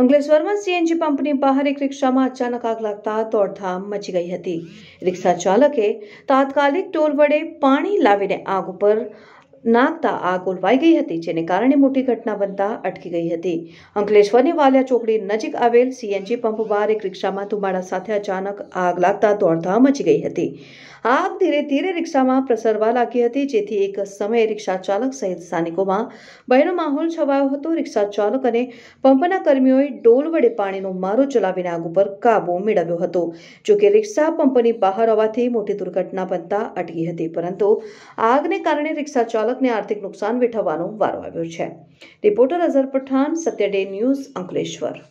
અંકલેશ્વરમાં સીએનજી પંપની બહાર એક રિક્ષામાં અચાનક આગ લાગતા તોડધામ મચી ગઈ હતી રિક્ષા ચાલકે તાત્કાલિક ટોલ વડે પાણી લાવીને આગ ઉપર નામતા આગ ઓલવાઈ ગઈ હતી જેને કારણે મોટી ઘટના બનતા અટકી ગઈ હતી અંકલેશ્વરની વાલિયા ચોકડી નજીક આવેલ સીએનજી પંપ બહાર એક રિક્ષામાં ધુમાડા સાથે અચાનક આગ લાગતા દોડધામ મચી ગઈ હતી આગ ધીરે ધીરે રિક્ષામાં પ્રસરવા લાગી હતી જેથી એક સમયે રિક્ષા ચાલક સહિત સ્થાનિકોમાં ભયનો માહોલ છવાયો હતો રિક્ષા ચાલક અને પંપના કર્મીઓએ ડોલ વડે પાણીનો મારો ચલાવીને આગ ઉપર કાબુ મેળવ્યો હતો જોકે રિક્ષા પંપની બહાર આવવાથી મોટી દુર્ઘટના બનતા અટકી હતી પરંતુ આગને કારણે રિક્ષા ચાલક ચાલકને આર્થિક નુકસાન વેઠવવાનો વારો આવ્યો છે રિપોર્ટર અઝર પઠાણ સત્યડે ન્યૂઝ અંકલેશ્વર